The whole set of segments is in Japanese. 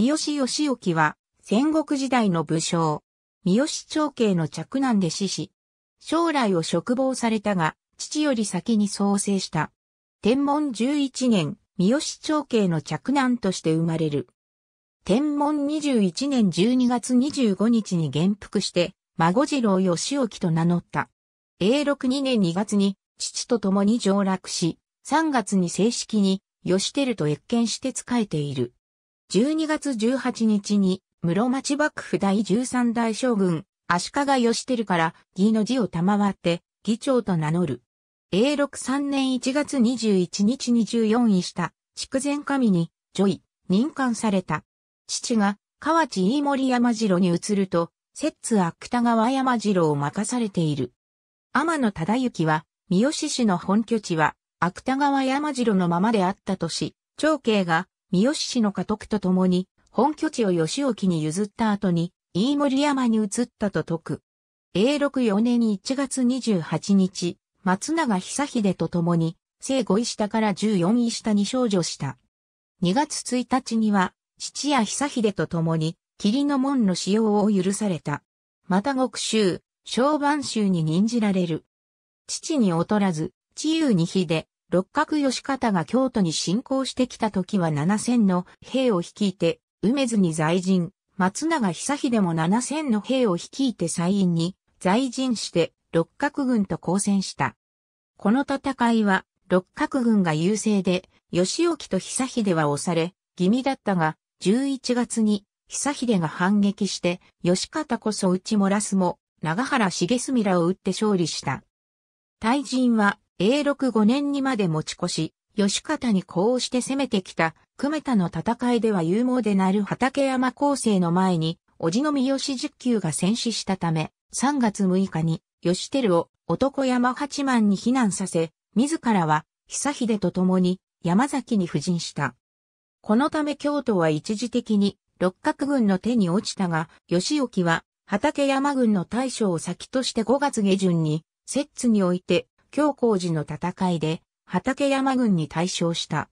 三好義興は、戦国時代の武将、三好長慶の嫡男で死し、将来を嘱望されたが、父より先に創生した。天文11年、三好長慶の嫡男として生まれる。天文21年12月25日に元服して、孫次郎義興と名乗った。永禄2年2月に、父と共に上洛し、3月に正式に、義輝と謁見して仕えている。12月18日に、室町幕府第13代将軍、足利義輝から義の字を賜って、議長と名乗る。永禄3年1月21日に14位した、筑前神に、女イ任官された。父が、河内飯森山城に移ると、摂津芥川山城を任されている。天野忠之は、三好市の本拠地は、芥川山城のままであったとし、長兄が三好氏の家督と共に、本拠地を吉沖に譲った後に、飯森山に移ったと説く。永禄4年1月28日、松永久秀と共に、生後位下から14位下に少女した。2月1日には、父や久秀と共に、霧の門の使用を許された。また獄州、小番州に任じられる。父に劣らず、自由に秀、六角義方が京都に侵攻してきた時は七千の兵を率いて、梅津に在陣、松永久秀も七千の兵を率いて西院に在陣して六角軍と交戦した。この戦いは六角軍が優勢で、義興と久秀は押され、気味だったが、11月に久秀が反撃して、義方こそ内漏らすも、長原重住らを撃って勝利した。大陣は A65 年にまで持ち越し、吉方にこうして攻めてきた、久米田の戦いでは有望でなる畠山構成の前に、おじのみ好十級が戦死したため、3月6日に、吉照を男山八幡に避難させ、自らは、久秀と共に、山崎に布陣した。このため京都は一時的に、六角軍の手に落ちたが、吉沖は、畠山軍の大将を先として5月下旬に、摂津において、京光寺の戦いで、畠山軍に対象した。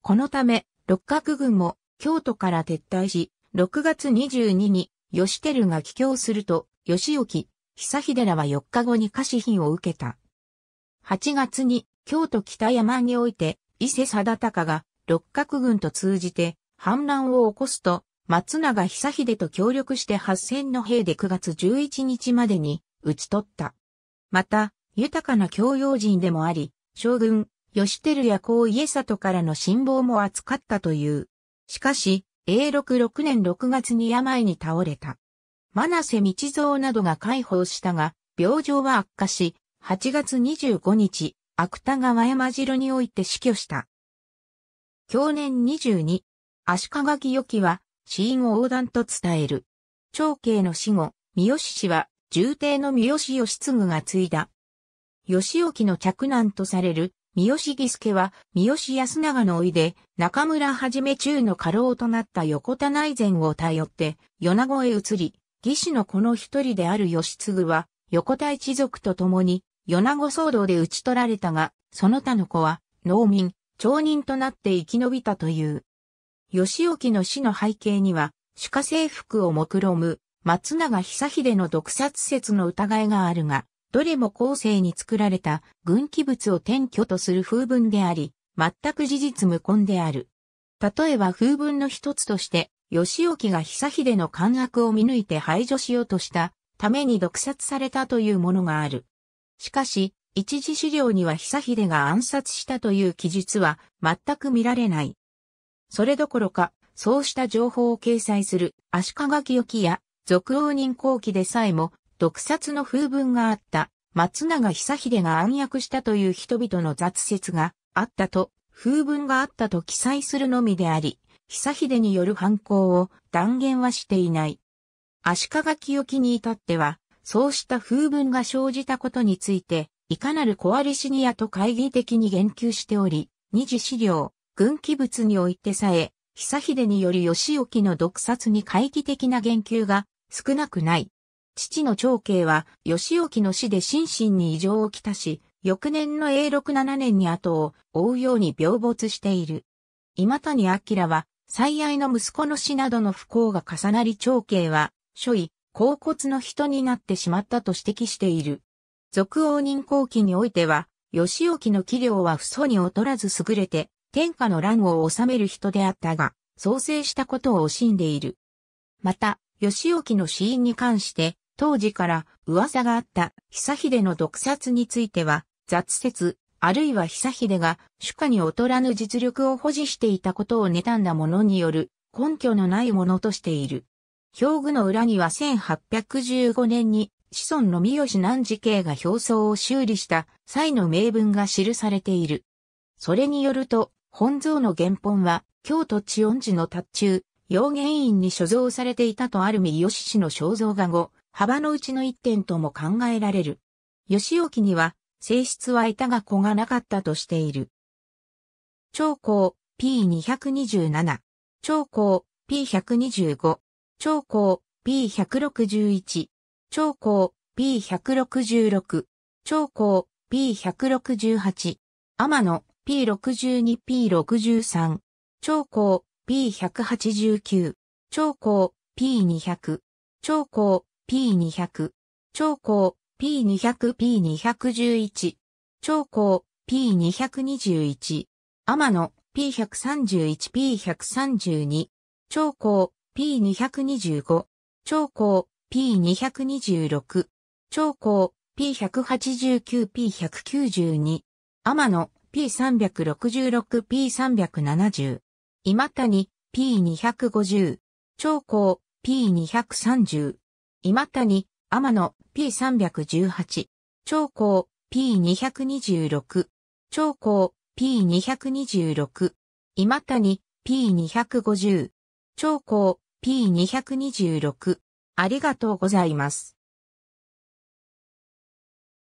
このため、六角軍も京都から撤退し、6月22に義輝が帰京すると、義行、久秀らは4日後に貸し品を受けた。8月に京都北山において、伊勢貞隆が六角軍と通じて反乱を起こすと、松永久秀と協力して8000の兵で9月11日までに討ち取った。また、豊かな教養人でもあり、将軍、吉輝や高家里からの辛抱も扱ったという。しかし、永禄6年6月に病に倒れた。真瀬道蔵などが解放したが、病状は悪化し、8月25日、芥川山城において死去した。去年22、足利清きは、死因を横断と伝える。長慶の死後、三好氏は、重帝の三好義継が継いだ。義興の嫡男とされる、三好義助は、三好安長のいで、中村はじめ中の家老となった横田内前を頼って、米子へ移り、義士の子の一人である義継は、横田一族と共に、米子騒動で討ち取られたが、その他の子は、農民、町人となって生き延びたという。義興の死の背景には、主家征服を目論む、松永久秀の毒殺説の疑いがあるが、どれも後世に作られた軍記物を転居とする風文であり、全く事実無根である。例えば風文の一つとして、義興が久秀の官落を見抜いて排除しようとしたために毒殺されたというものがある。しかし、一時資料には久秀が暗殺したという記述は全く見られない。それどころか、そうした情報を掲載する足利清や俗王人後期でさえも毒殺の風文があった、松永久秀が暗躍したという人々の雑説があったと、風文があったと記載するのみであり、久秀による犯行を断言はしていない。足利清に至っては、そうした風文が生じたことについて、いかなるコアリシニアと懐疑的に言及しており、二次資料、軍記物においてさえ、久秀により義興の毒殺に懐疑的な言及が少なくない。父の長兄は、義興の死で心身に異常をきたし、翌年の永禄七年に後を追うように病没している。今谷明は、最愛の息子の死などの不幸が重なり長兄は、諸位、甲骨の人になってしまったと指摘している。俗王人後期においては、義興の器量は不祖に劣らず優れて、天下の乱を治める人であったが、創生したことを惜しんでいる。また、義興の死因に関して、当時から噂があった久秀の毒殺については、雑説、あるいは久秀が主家に劣らぬ実力を保持していたことを妬んだ者による根拠のないものとしている。表具の裏には1815年に子孫の三好南寺慶が表層を修理した際の名文が記されている。それによると、本像の原本は京都地音寺の達中、陽元院に所蔵されていたとある三好氏の肖像画後、幅のうちの一点とも考えられる。吉岡には、性質は板が子がなかったとしている。長江 P227、長江 P125、長江 P161、長江 P166、長江 P168、天野 P62、P63、長江 P189、長江 P200、長江 P200。超高 P200、P211。超高 P221。天野 P131、P132。超高 P225。超高 P226。超高 P189、P192。天野 P366、P370。今谷 P250。超高 P230。今谷、天野、P318。長江、P226。長江、P226。今谷、P250。長江、P226。ありがとうございます。